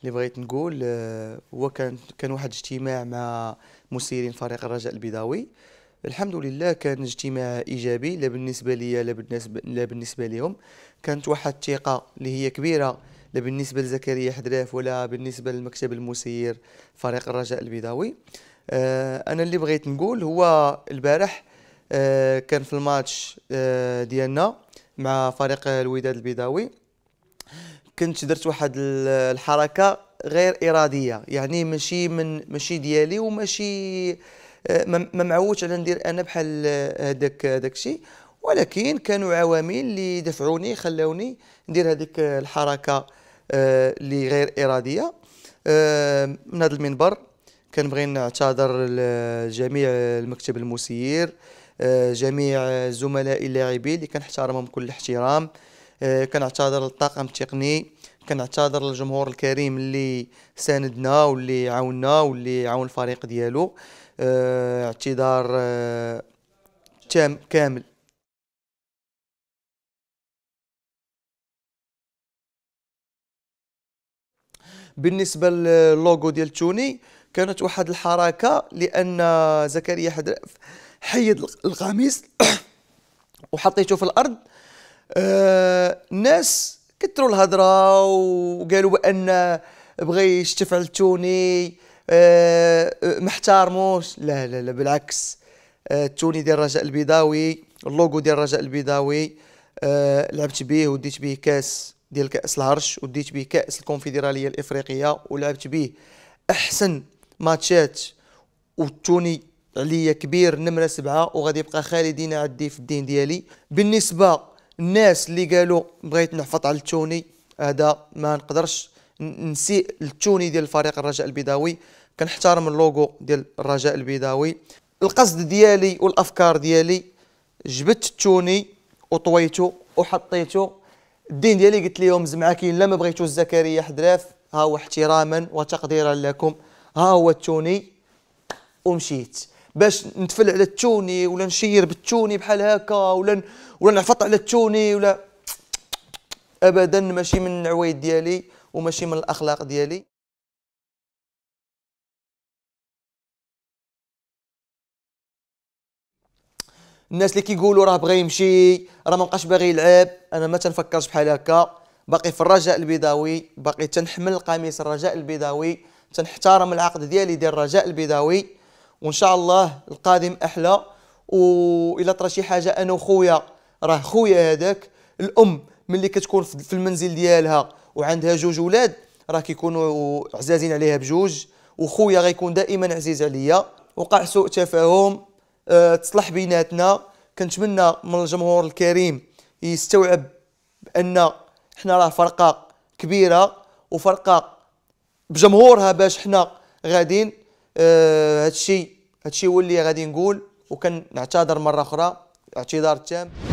اللي بغيت نقول آه، هو كان كان واحد اجتماع مع مسيرين فريق الرجاء البيضاوي الحمد لله كان اجتماع ايجابي لا بالنسبه ليا لا بالنسبه لا بالنسبه ليهم كانت واحد الثقه اللي هي كبيره لا بالنسبه لزكريا حدراف ولا بالنسبه للمكتب المسير فريق الرجاء البيضاوي آه، انا اللي بغيت نقول هو البارح آه، كان في الماتش ديالنا مع فريق الوداد البيضاوي كنت درت واحد الحركه غير اراديه يعني ماشي من ماشي ديالي وماشي آه، ما معودش على ندير انا بحال هذاك آه، هذاك الشيء ولكن كانوا عوامل اللي دفعوني خلاوني ندير هذيك الحركه آه، اللي غير اراديه من هذا المنبر كنبغي نعتذر لجميع المكتب المسير جميع الزملاء اللاعبين اللي كنحترمهم كل احترام آه، كنعتذر للطاقم التقني كنعتذر للجمهور الكريم اللي ساندنا واللي عاوننا واللي عاون الفريق ديالو آه، اعتذار آه، تام كامل بالنسبه للوغو ديال توني كانت واحد الحركه لان زكريا حيد القميص وحطيته في الارض آه ناس كثروا الهضره وقالوا بان بغى يشتفعل التوني آه، آه، ما احترموش لا لا لا بالعكس آه، التوني ديال الرجاء البيضاوي اللوغو ديال الرجاء البيضاوي لعبت به وديت به كاس ديال كاس العرش وديت به كاس الكونفدراليه الافريقيه ولعبت به احسن ماتشات والتوني عليا كبير نمره سبعه وغادي يبقى خالدين عندي في الدين ديالي بالنسبه الناس اللي قالوا بغيت نحفظ على التوني هذا ما نقدرش نسيء التوني ديال فريق الرجاء البيضاوي كنحترم اللوغو ديال الرجاء البيضاوي القصد ديالي والافكار ديالي جبت التوني وطويته وحطيته الدين ديالي قلت لهم زعما كاين لا ما بغيتو زكريا حدراف ها هو احتراما وتقديرا لكم ها هو التوني ومشيت باش نتفل على التوني ولا نشير بالتوني بحال هكا ولا ولا نعفط على التوني ولا ابدا ماشي من العوايد ديالي وماشي من الاخلاق ديالي الناس اللي كيقولوا راه بغى يمشي راه ما بقاش باغي يلعب انا ما تنفكرش بحال هكا باقي في الرجاء البيضاوي باقي تنحمل قميص الرجاء البيضاوي تنحترم العقد ديالي ديال الرجاء البيضاوي وان شاء الله القادم احلى والا طرا شي حاجه انا وخويا راه خويا هذاك الام ملي كتكون في المنزل ديالها وعندها جوج ولاد راه كيكونوا عزازين عليها بجوج وخويا غيكون دائما عزيز عليا وقع سوء تفاهم أه تصلح بيناتنا كنتمنى من الجمهور الكريم يستوعب بان حنا راه فرقه كبيره وفرقه بجمهورها باش حنا غادين آه، هادشي هادشي هو اللي غادي نقول وكنعتذر مره اخرى اعتذار تام